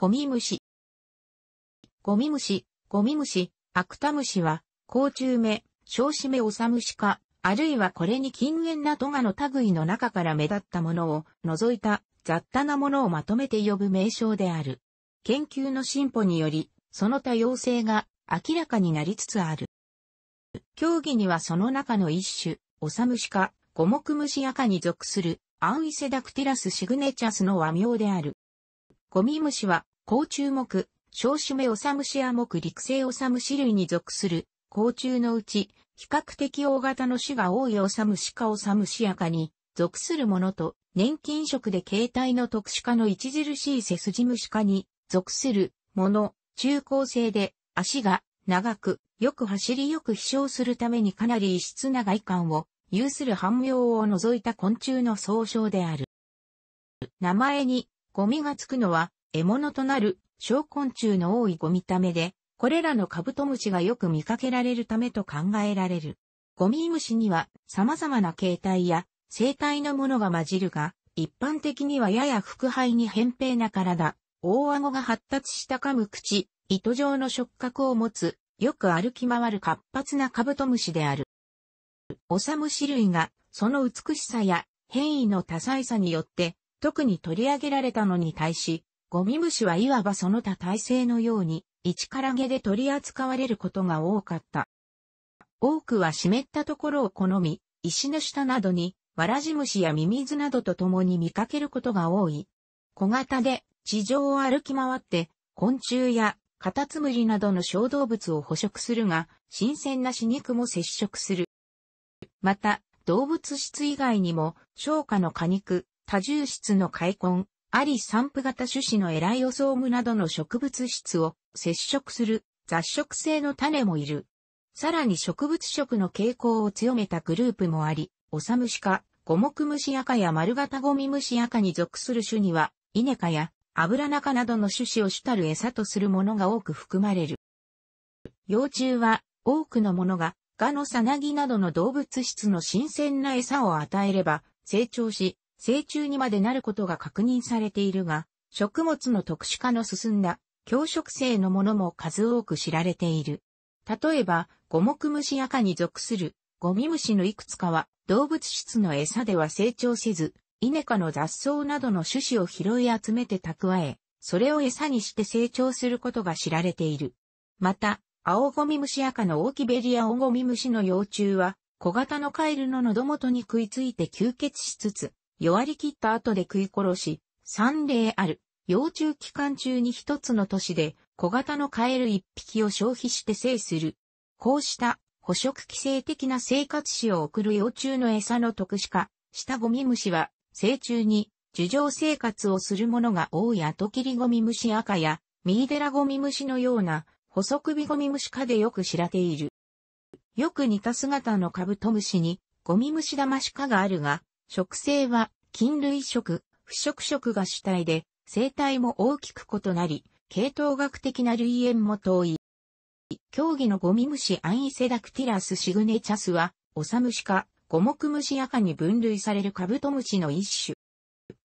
ゴミ虫。ゴミ虫、ゴミ虫、アクタムシは、甲虫目、小子目オサムシか、あるいはこれに禁煙なトガの類の中から目立ったものを除いた雑多なものをまとめて呼ぶ名称である。研究の進歩により、その多様性が明らかになりつつある。競技にはその中の一種、オサムシか、五目虫赤に属するアンイセダクティラスシグネチャスの和名である。ゴミ虫は甲虫目、小種目オサムシア目陸生オサムシ類に属する、甲虫のうち、比較的大型の種が多いオサムシかオサムシアかに属するものと、年金色で形態の特殊化の著しいセスジムシカに属するもの、中高生で足が長く、よく走りよく飛翔するためにかなり異質な外観を有する汎用を除いた昆虫の総称である。名前にゴミがつくのは獲物となる小昆虫の多いゴミためで、これらのカブトムシがよく見かけられるためと考えられる。ゴミムシには様々な形態や生態のものが混じるが、一般的にはやや腹背に扁平な体、大顎が発達した噛む口、糸状の触覚を持つ、よく歩き回る活発なカブトムシである。オサムシ類が、その美しさや変異の多彩さによって、特に取り上げられたのに対し、ゴミ虫はいわばその他体制のように、一から毛で取り扱われることが多かった。多くは湿ったところを好み、石の下などに、わらじ虫やミミズなどと共に見かけることが多い。小型で地上を歩き回って、昆虫やカタツムリなどの小動物を捕食するが、新鮮な死肉も接触する。また、動物質以外にも、消化の果肉、多重質の開墾、あり散布型種子のエライオソームなどの植物質を接触する雑食性の種もいる。さらに植物食の傾向を強めたグループもあり、オサムシ科、五目虫赤や丸型ゴミ虫赤に属する種には、イネ科やアブラナ科などの種子を主たる餌とするものが多く含まれる。幼虫は多くのものがガのサナギなどの動物質の新鮮な餌を与えれば成長し、成虫にまでなることが確認されているが、食物の特殊化の進んだ、強食性のものも数多く知られている。例えば、五目虫赤に属する、ゴミ虫のいくつかは、動物質の餌では成長せず、イネ科の雑草などの種子を拾い集めて蓄え、それを餌にして成長することが知られている。また、青ゴミ虫赤のオーキベリアオゴミ虫の幼虫は、小型のカエルの喉元に食いついて吸血しつつ、弱り切った後で食い殺し、三例ある。幼虫期間中に一つの年で小型のカエル一匹を消費して生する。こうした捕食規制的な生活史を送る幼虫の餌の特殊化下ゴミ虫は、成虫に樹上生活をするものが多い後切りゴミ虫赤やミイデラゴミ虫のような細首ゴミ虫科でよく知られている。よく似た姿のカブトムシにゴミ虫ダマシ科があるが、植生は菌類食、腐食食が主体で、生態も大きく異なり、系統学的な類縁も遠い。競技のゴミ虫アンイセダクティラスシグネチャスは、オサムシ科、ムシ虫赤に分類されるカブトムシの一種。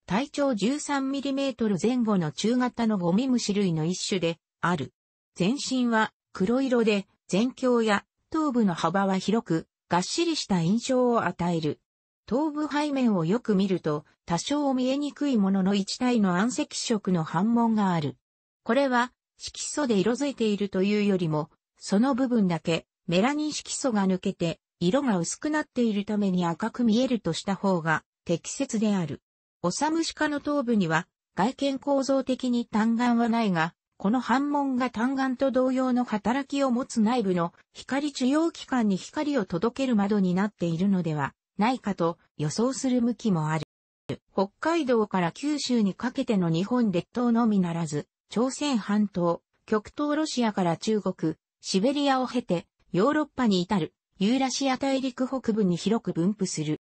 体長1 3トル前後の中型のゴミ虫類の一種で、ある。全身は黒色で、全胸や頭部の幅は広く、がっしりした印象を与える。頭部背面をよく見ると、多少見えにくいものの一体の暗赤色の反紋がある。これは、色素で色づいているというよりも、その部分だけ、メラニン色素が抜けて、色が薄くなっているために赤く見えるとした方が、適切である。オサムシカの頭部には、外見構造的に単眼はないが、この反紋が単眼と同様の働きを持つ内部の光受容器官に光を届ける窓になっているのではないかと予想する向きもある。北海道から九州にかけての日本列島のみならず、朝鮮半島、極東ロシアから中国、シベリアを経て、ヨーロッパに至る、ユーラシア大陸北部に広く分布する。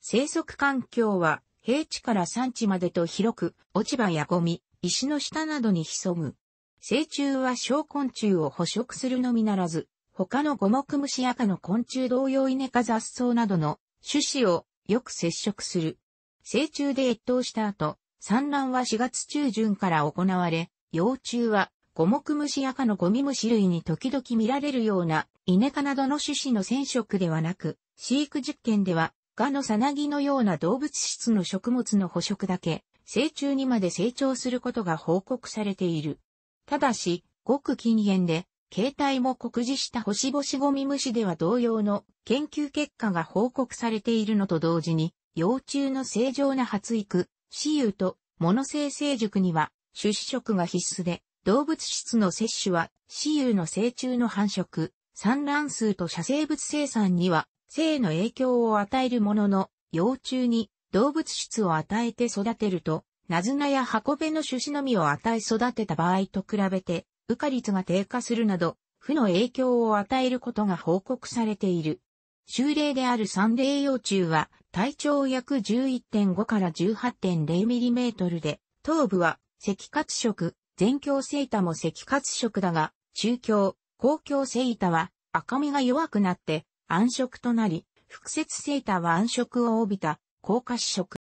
生息環境は、平地から山地までと広く、落ち葉やゴミ、石の下などに潜む。成虫は小昆虫を捕食するのみならず、他の五目虫赤の昆虫同様イネ科雑草などの種子をよく接触する。成虫で越冬した後、産卵は4月中旬から行われ、幼虫は五目虫赤のゴミ虫類に時々見られるようなイネ科などの種子の染色ではなく、飼育実験では、ガのサナギのような動物質の食物の捕食だけ、成虫にまで成長することが報告されている。ただし、ごく近縁で、形態も酷似した星々ゴミ虫では同様の研究結果が報告されているのと同時に、幼虫の正常な発育、死有とモノ性成熟には種子食が必須で、動物質の摂取は死有の成虫の繁殖、産卵数と射生物生産には性の影響を与えるものの、幼虫に動物質を与えて育てると、ナズナや箱べの種子のみを与え育てた場合と比べて、羽化率が低下するなど、負の影響を与えることが報告されている。州例であるサンデー幼虫は体長約11.5から18.0ミリメートルで、頭部は赤褐色、全胸セイタも赤褐色だが、中鏡、高共。セイタは赤みが弱くなって暗色となり、複節セイタは暗色を帯びた高褐色。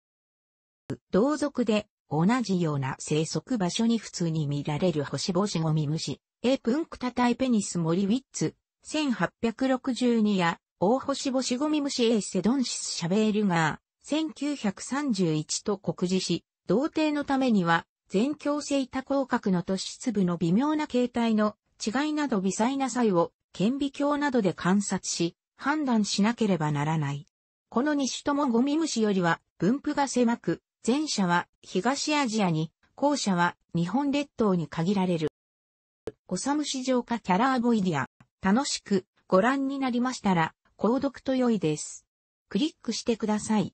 同族で同じような生息場所に普通に見られる星々ゴミ虫、エープンクタタイペニスモリウィッツ、1862や、大星星ゴミ虫エーセドンシスシャベールガー、1931と告示し、同定のためには、全強性多項角の突出部の微妙な形態の違いなど微細な際を顕微鏡などで観察し、判断しなければならない。この西ともゴミ虫よりは分布が狭く、前者は東アジアに、後者は日本列島に限られる。おさむ市場かキャラアボイディア。楽しくご覧になりましたら、購読と良いです。クリックしてください。